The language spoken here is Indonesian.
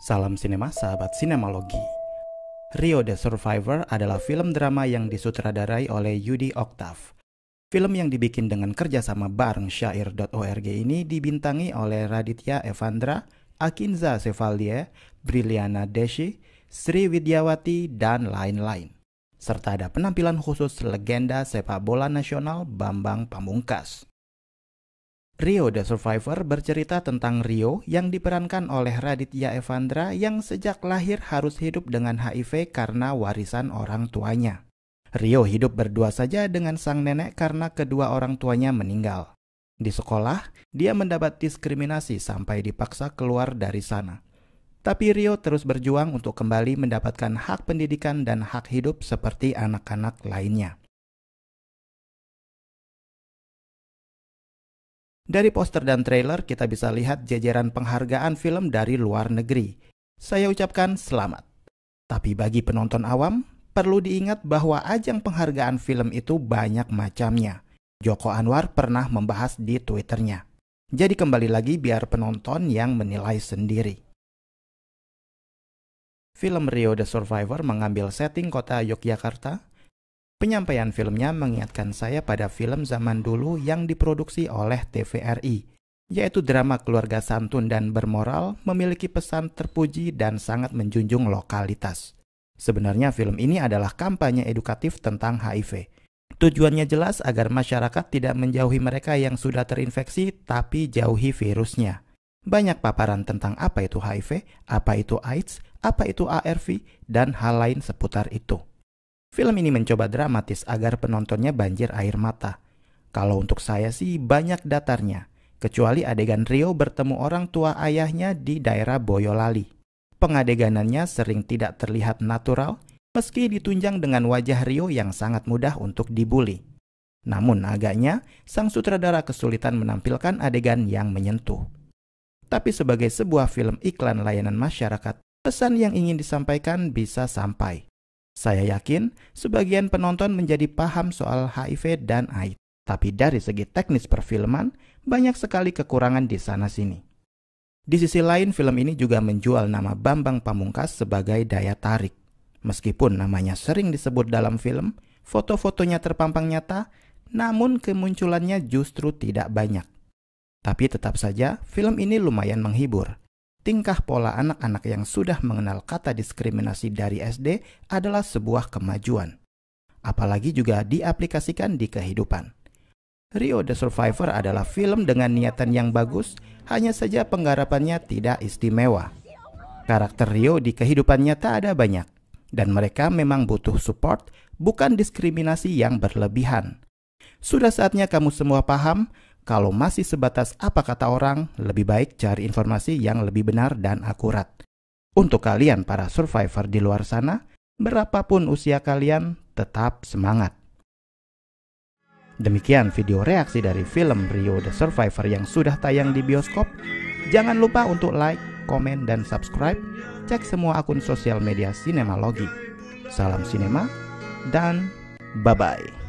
Salam sinema sahabat sinemalogi. Rio the Survivor adalah film drama yang disutradarai oleh Yudi Oktav. Film yang dibikin dengan kerjasama bareng syair.org ini dibintangi oleh Raditya Evandra, Akinza Sevalie, Briliana Deshi, Sri Widyawati, dan lain-lain. Serta ada penampilan khusus legenda sepak bola nasional Bambang Pamungkas. Rio The Survivor bercerita tentang Rio yang diperankan oleh Raditya Evandra yang sejak lahir harus hidup dengan HIV karena warisan orang tuanya. Rio hidup berdua saja dengan sang nenek karena kedua orang tuanya meninggal. Di sekolah, dia mendapat diskriminasi sampai dipaksa keluar dari sana. Tapi Rio terus berjuang untuk kembali mendapatkan hak pendidikan dan hak hidup seperti anak-anak lainnya. Dari poster dan trailer kita bisa lihat jajaran penghargaan film dari luar negeri. Saya ucapkan selamat. Tapi bagi penonton awam, perlu diingat bahwa ajang penghargaan film itu banyak macamnya. Joko Anwar pernah membahas di Twitternya. Jadi kembali lagi biar penonton yang menilai sendiri. Film Rio the Survivor mengambil setting kota Yogyakarta Penyampaian filmnya mengingatkan saya pada film zaman dulu yang diproduksi oleh TVRI, yaitu drama keluarga santun dan bermoral memiliki pesan terpuji dan sangat menjunjung lokalitas. Sebenarnya film ini adalah kampanye edukatif tentang HIV. Tujuannya jelas agar masyarakat tidak menjauhi mereka yang sudah terinfeksi tapi jauhi virusnya. Banyak paparan tentang apa itu HIV, apa itu AIDS, apa itu ARV, dan hal lain seputar itu. Film ini mencoba dramatis agar penontonnya banjir air mata. Kalau untuk saya sih banyak datarnya, kecuali adegan Rio bertemu orang tua ayahnya di daerah Boyolali. Pengadeganannya sering tidak terlihat natural, meski ditunjang dengan wajah Rio yang sangat mudah untuk dibully. Namun agaknya, sang sutradara kesulitan menampilkan adegan yang menyentuh. Tapi sebagai sebuah film iklan layanan masyarakat, pesan yang ingin disampaikan bisa sampai. Saya yakin sebagian penonton menjadi paham soal HIV dan AIDS, tapi dari segi teknis perfilman banyak sekali kekurangan di sana-sini. Di sisi lain, film ini juga menjual nama Bambang Pamungkas sebagai daya tarik. Meskipun namanya sering disebut dalam film, foto-fotonya terpampang nyata, namun kemunculannya justru tidak banyak. Tapi tetap saja, film ini lumayan menghibur tingkah pola anak-anak yang sudah mengenal kata diskriminasi dari SD adalah sebuah kemajuan. Apalagi juga diaplikasikan di kehidupan. Rio the Survivor adalah film dengan niatan yang bagus, hanya saja penggarapannya tidak istimewa. Karakter Rio di kehidupan nyata ada banyak, dan mereka memang butuh support, bukan diskriminasi yang berlebihan. Sudah saatnya kamu semua paham kalau masih sebatas apa kata orang, lebih baik cari informasi yang lebih benar dan akurat. Untuk kalian para survivor di luar sana, berapapun usia kalian, tetap semangat. Demikian video reaksi dari film Rio the Survivor yang sudah tayang di bioskop. Jangan lupa untuk like, komen, dan subscribe. Cek semua akun sosial media Sinemalogi. Salam Sinema dan bye-bye.